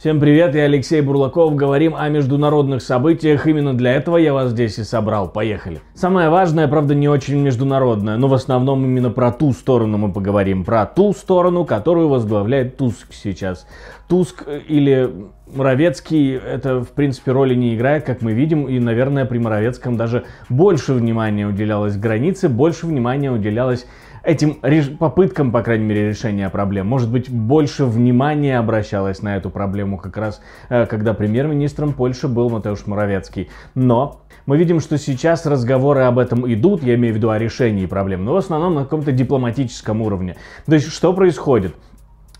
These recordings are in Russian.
Всем привет, я Алексей Бурлаков. Говорим о международных событиях. Именно для этого я вас здесь и собрал. Поехали. Самое важное, правда, не очень международное, но в основном именно про ту сторону мы поговорим. Про ту сторону, которую возглавляет Туск сейчас. Туск э, или Моровецкий это, в принципе, роли не играет, как мы видим, и, наверное, при Моровецком даже больше внимания уделялось границе, больше внимания уделялось этим реш... попыткам, по крайней мере, решения проблем, может быть, больше внимания обращалось на эту проблему как раз, э, когда премьер-министром Польши был Матеуш Муравецкий. Но мы видим, что сейчас разговоры об этом идут, я имею в виду о решении проблем, но в основном на каком-то дипломатическом уровне. То есть, что происходит?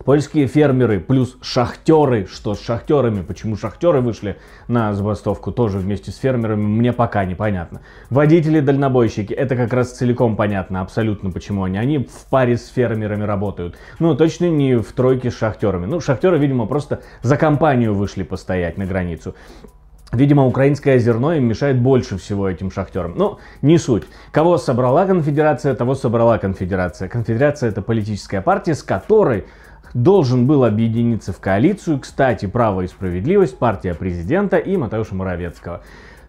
Польские фермеры плюс шахтеры, что с шахтерами, почему шахтеры вышли на забастовку тоже вместе с фермерами, мне пока непонятно. Водители-дальнобойщики, это как раз целиком понятно абсолютно, почему они. Они в паре с фермерами работают. Ну, точно не в тройке с шахтерами. Ну, шахтеры, видимо, просто за компанию вышли постоять на границу. Видимо, украинское зерно им мешает больше всего этим шахтерам. но ну, не суть. Кого собрала конфедерация, того собрала конфедерация. Конфедерация это политическая партия, с которой должен был объединиться в коалицию, кстати, «Право и справедливость», партия президента и Матеуша Муравецкого.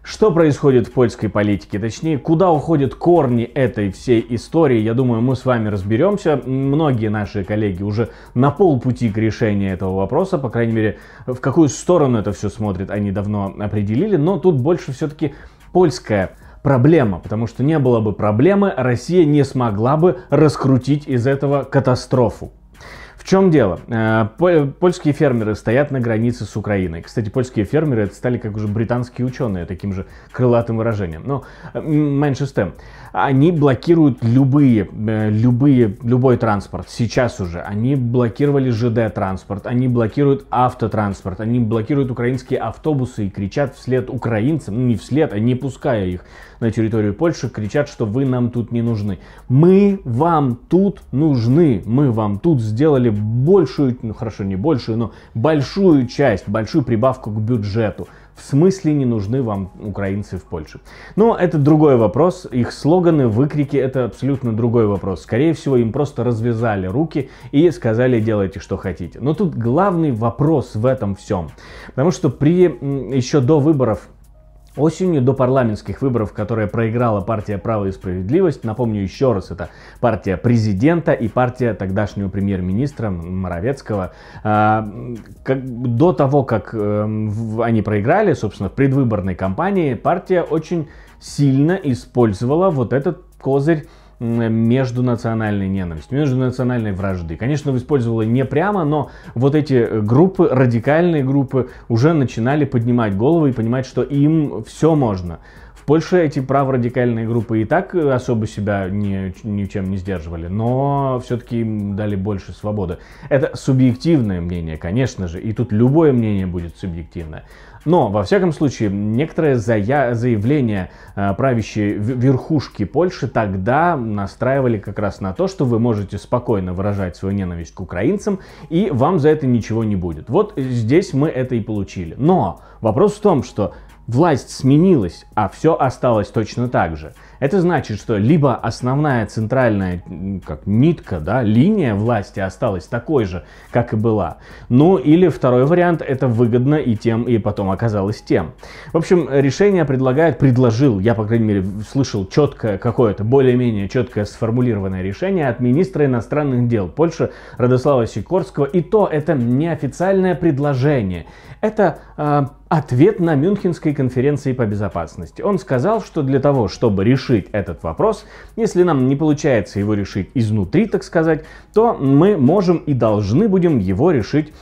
Что происходит в польской политике, точнее, куда уходят корни этой всей истории, я думаю, мы с вами разберемся. Многие наши коллеги уже на полпути к решению этого вопроса, по крайней мере, в какую сторону это все смотрит, они давно определили, но тут больше все-таки польская проблема, потому что не было бы проблемы, Россия не смогла бы раскрутить из этого катастрофу. В чем дело? Э, польские фермеры стоят на границе с Украиной. Кстати, польские фермеры это стали как уже британские ученые, таким же крылатым выражением. Но ну, меньше с тем. Они блокируют любые, э, любые, любой транспорт. Сейчас уже. Они блокировали ЖД-транспорт, они блокируют автотранспорт, они блокируют украинские автобусы и кричат вслед украинцам, ну не вслед, а не пуская их на территорию Польши, кричат, что вы нам тут не нужны. Мы вам тут нужны, мы вам тут сделали большую, ну хорошо, не большую, но большую часть, большую прибавку к бюджету. В смысле не нужны вам украинцы в Польше? Но это другой вопрос. Их слоганы, выкрики — это абсолютно другой вопрос. Скорее всего, им просто развязали руки и сказали «делайте, что хотите». Но тут главный вопрос в этом всем. Потому что при еще до выборов Осенью до парламентских выборов, которые проиграла партия «Право и справедливость», напомню еще раз, это партия президента и партия тогдашнего премьер-министра Моровецкого, э, как, до того, как э, они проиграли, собственно, в предвыборной кампании, партия очень сильно использовала вот этот козырь междунациональной ненависти, междунациональной вражды. Конечно, использовала не прямо, но вот эти э, группы, радикальные группы, уже начинали поднимать головы и понимать, что им все можно. В Польше эти праворадикальные группы и так э, особо себя ни, ничем не сдерживали, но все-таки им дали больше свободы. Это субъективное мнение, конечно же, и тут любое мнение будет субъективное. Но, во всяком случае, некоторые зая- заявления э, правящей верхушки Польши тогда настраивали как раз на то, что вы можете спокойно выражать свою ненависть к украинцам, и вам за это ничего не будет. Вот здесь мы это и получили. Но вопрос в том, что Власть сменилась, а все осталось точно так же. Это значит, что либо основная центральная как нитка, да, линия власти осталась такой же, как и была. Ну или второй вариант, это выгодно и тем, и потом оказалось тем. В общем, решение предлагает, предложил, я, по крайней мере, слышал четкое какое-то, более-менее четкое сформулированное решение от министра иностранных дел Польши Радослава Сикорского. И то это неофициальное предложение. Это э, ответ на Мюнхенской конференции по безопасности. Он сказал, что для того, чтобы решить этот вопрос, если нам не получается его решить изнутри, так сказать, то мы можем и должны будем его решить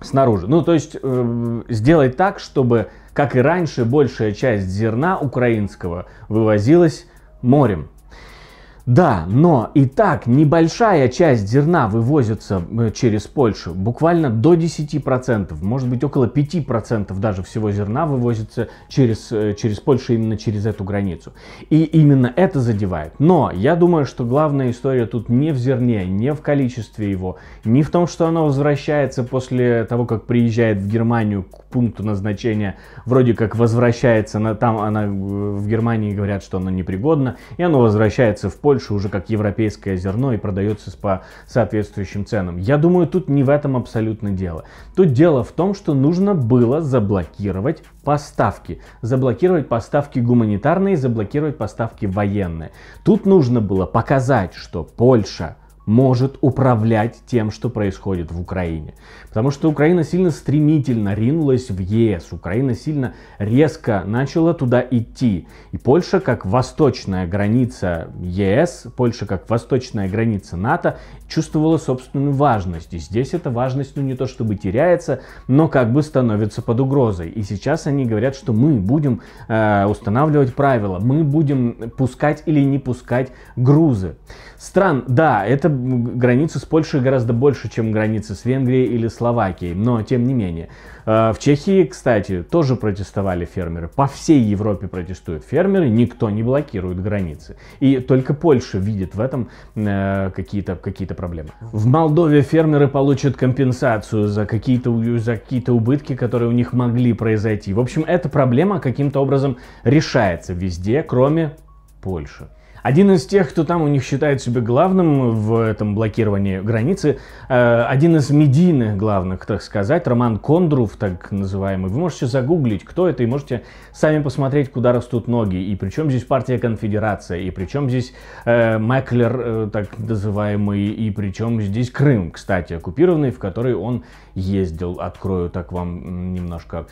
снаружи. Ну, то есть э, сделать так, чтобы, как и раньше, большая часть зерна украинского вывозилась морем. Да, но и так небольшая часть зерна вывозится э, через Польшу, буквально до 10%, может быть около 5% даже всего зерна вывозится через, э, через Польшу именно через эту границу. И именно это задевает. Но я думаю, что главная история тут не в зерне, не в количестве его, не в том, что оно возвращается после того, как приезжает в Германию к пункту назначения, вроде как возвращается, на, там она, э, в Германии говорят, что оно непригодно, и оно возвращается в Польшу Польши уже как европейское зерно и продается по соответствующим ценам. Я думаю, тут не в этом абсолютно дело. Тут дело в том, что нужно было заблокировать поставки. Заблокировать поставки гуманитарные, заблокировать поставки военные. Тут нужно было показать, что Польша – может управлять тем, что происходит в Украине. Потому что Украина сильно стремительно ринулась в ЕС, Украина сильно резко начала туда идти. И Польша как восточная граница ЕС, Польша как восточная граница НАТО чувствовала собственную важность. И здесь эта важность ну, не то чтобы теряется, но как бы становится под угрозой. И сейчас они говорят, что мы будем э, устанавливать правила, мы будем пускать или не пускать грузы. Стран, да, это Границы с Польшей гораздо больше, чем границы с Венгрией или Словакией, но тем не менее. Э, в Чехии, кстати, тоже протестовали фермеры. По всей Европе протестуют фермеры, никто не блокирует границы. И только Польша видит в этом э, какие-то какие проблемы. В Молдове фермеры получат компенсацию за какие-то какие убытки, которые у них могли произойти. В общем, эта проблема каким-то образом решается везде, кроме Польши. Один из тех, кто там у них считает себя главным в этом блокировании границы, э, один из медийных главных, так сказать, Роман Кондрув, так называемый. Вы можете загуглить, кто это, и можете сами посмотреть, куда растут ноги. И при чем здесь партия Конфедерация, и при чем здесь э, Маклер, э, так называемый, и при чем здесь Крым, кстати, оккупированный, в который он ездил. Открою так вам немножко,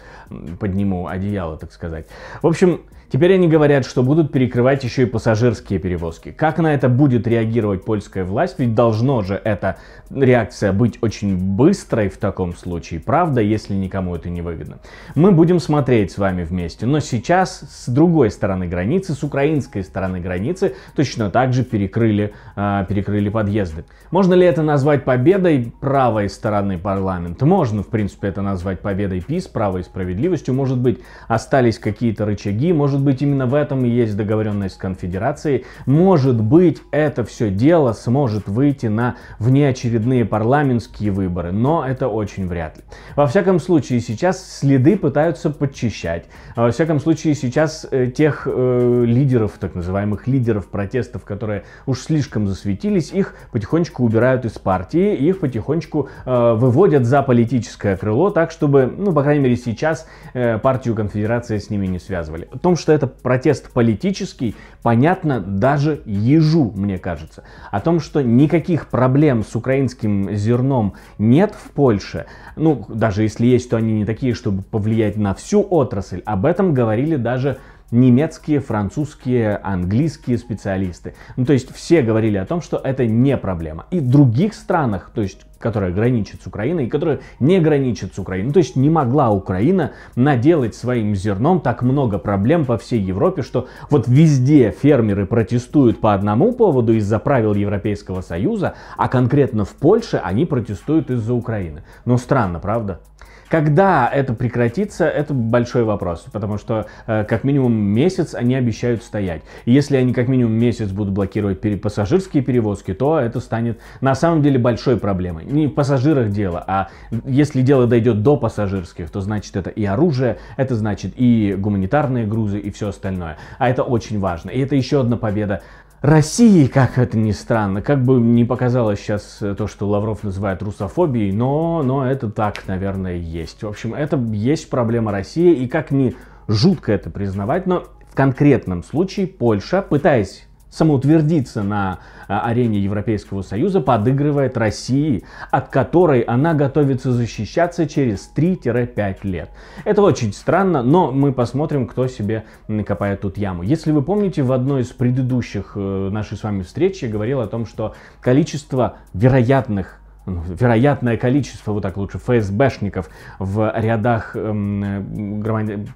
подниму одеяло, так сказать. В общем, теперь они говорят, что будут перекрывать еще и пассажирские перевозки. Как на это будет реагировать польская власть? Ведь должно же эта реакция быть очень быстрой в таком случае, правда, если никому это не выгодно. Мы будем смотреть с вами вместе, но сейчас с другой стороны границы, с украинской стороны границы, точно так же перекрыли, э, перекрыли подъезды. Можно ли это назвать победой правой стороны парламента? Можно, в принципе, это назвать победой ПИС, правой справедливостью. Может быть, остались какие-то рычаги, может быть, именно в этом и есть договоренность с конфедерацией, может быть, это все дело сможет выйти на внеочередные парламентские выборы, но это очень вряд ли. Во всяком случае, сейчас следы пытаются подчищать. Во всяком случае, сейчас э, тех э, лидеров, так называемых лидеров протестов, которые уж слишком засветились, их потихонечку убирают из партии, их потихонечку э, выводят за политическое крыло, так чтобы, ну, по крайней мере, сейчас э, партию конфедерации с ними не связывали. О том, что это протест политический, понятно даже ежу, мне кажется. О том, что никаких проблем с украинским зерном нет в Польше, ну, даже если есть, то они не такие, чтобы повлиять на всю отрасль, об этом говорили даже немецкие, французские, английские специалисты. Ну, то есть все говорили о том, что это не проблема. И в других странах, то есть которые граничат с Украиной и которые не граничат с Украиной. Ну, то есть не могла Украина наделать своим зерном так много проблем по всей Европе, что вот везде фермеры протестуют по одному поводу из-за правил Европейского Союза, а конкретно в Польше они протестуют из-за Украины. Ну странно, правда? Когда это прекратится, это большой вопрос, потому что э, как минимум месяц они обещают стоять. И если они как минимум месяц будут блокировать пере- пассажирские перевозки, то это станет на самом деле большой проблемой. Не в пассажирах дело, а если дело дойдет до пассажирских, то значит это и оружие, это значит и гуманитарные грузы и все остальное. А это очень важно. И это еще одна победа России, как это ни странно, как бы не показалось сейчас э, то, что Лавров называет русофобией, но, но это так, наверное, есть. В общем, это есть проблема России, и как ни жутко это признавать, но в конкретном случае Польша, пытаясь самоутвердиться на э, арене Европейского Союза, подыгрывает России, от которой она готовится защищаться через 3-5 лет. Это очень странно, но мы посмотрим, кто себе накопает тут яму. Если вы помните, в одной из предыдущих э, нашей с вами встречи я говорил о том, что количество вероятных ну, вероятное количество, вот так лучше, ФСБшников в рядах эм, э, громад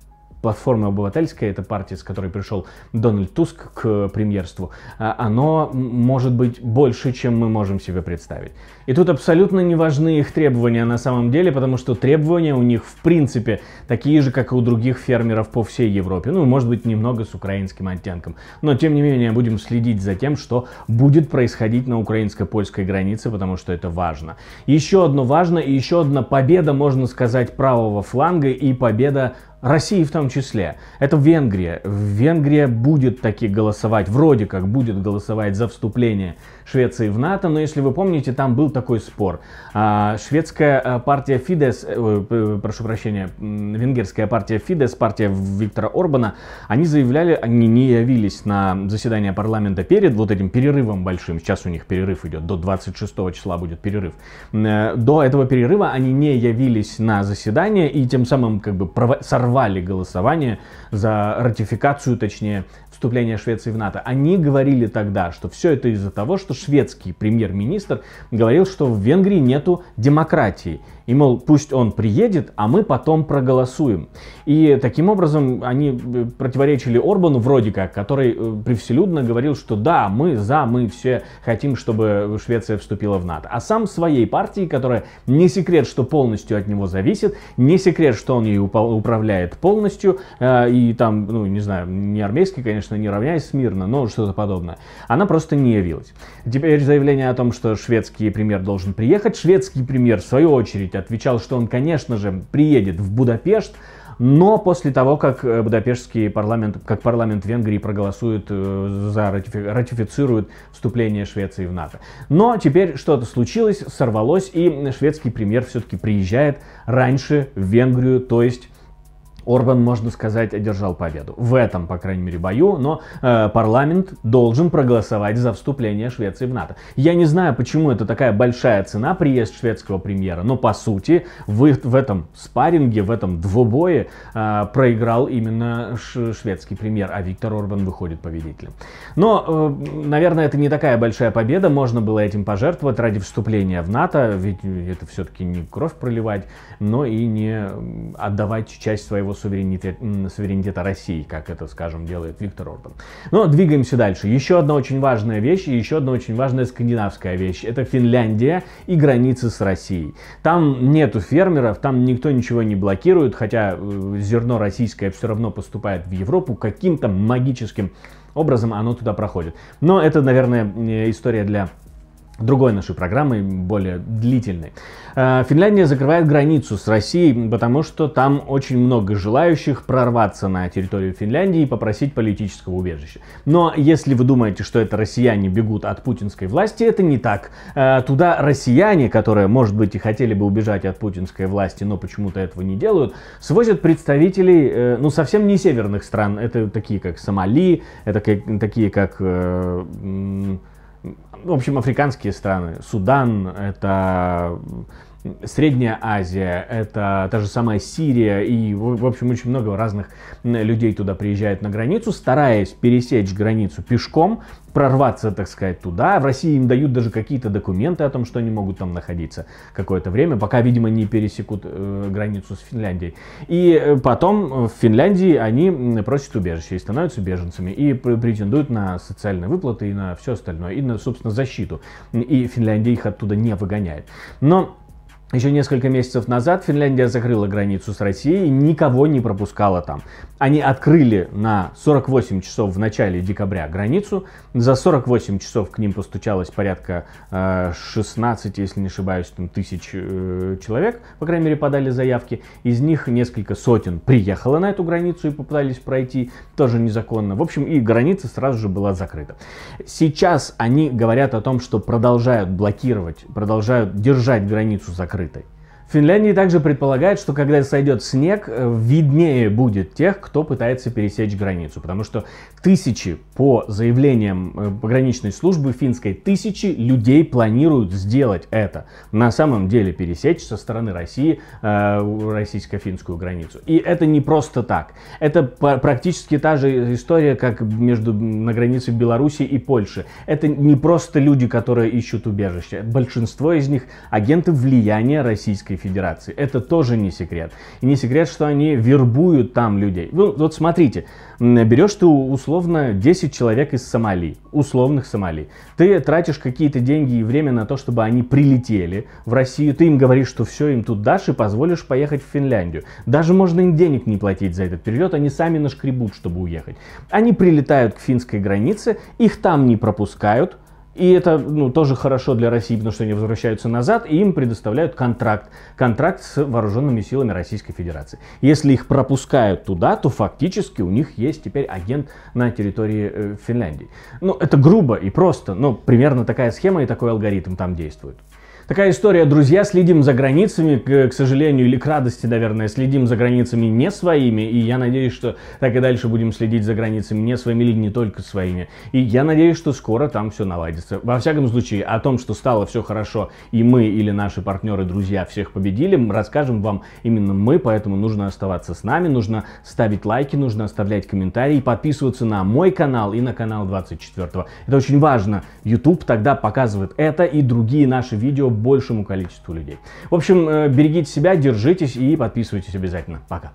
платформа обывательская, это партия, с которой пришел Дональд Туск к премьерству, а, оно может быть больше, чем мы можем себе представить. И тут абсолютно не важны их требования на самом деле, потому что требования у них в принципе такие же, как и у других фермеров по всей Европе. Ну, может быть, немного с украинским оттенком. Но, тем не менее, будем следить за тем, что будет происходить на украинско-польской границе, потому что это важно. Еще одно важно и еще одна победа, можно сказать, правого фланга и победа России в том числе. Это Венгрия. Венгрия будет таки голосовать, вроде как будет голосовать за вступление Швеции в НАТО, но если вы помните, там был такой спор. А, шведская э, партия Фидес, э, прошу прощения, венгерская партия Фидес, партия Виктора Орбана, они заявляли, они не явились на заседание парламента перед вот этим перерывом большим, сейчас у них перерыв идет, до 26 числа будет перерыв. Э, до этого перерыва они не явились на заседание и тем самым как бы сорвали критиковали голосование за ратификацию, точнее, вступления Швеции в НАТО. Они говорили тогда, что все это из-за того, что шведский премьер-министр говорил, что в Венгрии нету демократии. И, мол, пусть он приедет, а мы потом проголосуем. И таким образом они э, противоречили Орбану вроде как, который э, превселюдно говорил, что да, мы за, мы все хотим, чтобы Швеция вступила в НАТО. А сам своей партии, которая не секрет, что полностью от него зависит, не секрет, что он ей управляет, покоряет полностью, э, и там, ну, не знаю, не армейский, конечно, не равняясь смирно, но что-то подобное. Она просто не явилась. Теперь заявление о том, что шведский премьер должен приехать. Шведский премьер, в свою очередь, отвечал, что он, конечно же, приедет в Будапешт, но после того, как э, Будапештский парламент, как парламент Венгрии проголосует э, за, ратифи, ратифицирует вступление Швеции в НАТО. Но теперь что-то случилось, сорвалось, и шведский премьер все-таки приезжает раньше в Венгрию, то есть Орбан, можно сказать, одержал победу. В этом, по крайней мере, бою, но э, парламент должен проголосовать за вступление Швеции в НАТО. Я не знаю, почему это такая большая цена приезд шведского премьера, но по сути в, в этом спарринге, в этом двубое э, проиграл именно шведский премьер, а Виктор Орбан выходит победителем. Но, э, наверное, это не такая большая победа, можно было этим пожертвовать ради вступления в НАТО, ведь э, это все-таки не кровь проливать, но и не отдавать часть своего угрозу суверенитета, суверенитета России, как это, скажем, делает Виктор Орбан. Но двигаемся дальше. Еще одна очень важная вещь, и еще одна очень важная скандинавская вещь. Это Финляндия и границы с Россией. Там нету фермеров, там никто ничего не блокирует, хотя э, зерно российское все равно поступает в Европу каким-то магическим образом оно туда проходит. Но это, наверное, э, история для другой нашей программы, более длительной. Э, Финляндия закрывает границу с Россией, потому что там очень много желающих прорваться на территорию Финляндии и попросить политического убежища. Но если вы думаете, что это россияне бегут от путинской власти, это не так. Э, туда россияне, которые, может быть, и хотели бы убежать от путинской власти, но почему-то этого не делают, свозят представителей, э, ну, совсем не северных стран. Это такие, как Сомали, это такие, как в общем, африканские страны. Судан, это Средняя Азия, это та же самая Сирия, и, в общем, очень много разных людей туда приезжают на границу, стараясь пересечь границу пешком, прорваться, так сказать, туда. В России им дают даже какие-то документы о том, что они могут там находиться какое-то время, пока, видимо, не пересекут э, границу с Финляндией. И э, потом в Финляндии они просят убежище и становятся беженцами, и претендуют на социальные выплаты и на все остальное, и на, собственно, защиту. И Финляндия их оттуда не выгоняет. Но еще несколько месяцев назад Финляндия закрыла границу с Россией и никого не пропускала там. Они открыли на 48 часов в начале декабря границу. За 48 часов к ним постучалось порядка 16, э, если не ошибаюсь, там, тысяч э, человек, по крайней мере, подали заявки. Из них несколько сотен приехало на эту границу и попытались пройти, тоже незаконно. В общем, и граница сразу же была закрыта. Сейчас они говорят о том, что продолжают блокировать, продолжают держать границу закрытой закрытой. Финляндия также предполагает, что когда сойдет снег, э, виднее будет тех, кто пытается пересечь границу, потому что тысячи, по заявлениям э, пограничной службы финской, тысячи людей планируют сделать это. На самом деле пересечь со стороны России э, российско-финскую границу. И это не просто так. Это практически та же история, как между на границе Беларуси и Польши. Это не просто люди, которые ищут убежище. Большинство из них агенты влияния Российской Федерации Федерации. Это тоже не секрет. И не секрет, что они вербуют там людей. Вы, вот смотрите, берешь ты условно 10 человек из Сомали, условных Сомали. Ты тратишь какие-то деньги и время на то, чтобы они прилетели в Россию. Ты им говоришь, что все, им тут дашь и позволишь поехать в Финляндию. Даже можно им денег не платить за этот перелет, они сами нашкребут, чтобы уехать. Они прилетают к финской границе, их там не пропускают, и это ну, тоже хорошо для России, потому что они возвращаются назад, и им предоставляют контракт. Контракт с вооруженными силами Российской Федерации. Если их пропускают туда, то фактически у них есть теперь агент на территории э, Финляндии. Ну, это грубо и просто, но ну, примерно такая схема и такой алгоритм там действует. Такая история, друзья, следим за границами, к, к сожалению, или к радости, наверное, следим за границами не своими, и я надеюсь, что так и дальше будем следить за границами не своими или не только своими. И я надеюсь, что скоро там все наладится. Во всяком случае, о том, что стало все хорошо, и мы или наши партнеры, друзья, всех победили, расскажем вам именно мы, поэтому нужно оставаться с нами, нужно ставить лайки, нужно оставлять комментарии, подписываться на мой канал и на канал 24. Это очень важно. YouTube тогда показывает это и другие наши видео большему количеству людей. В общем, э, берегите себя, держитесь и подписывайтесь обязательно. Пока.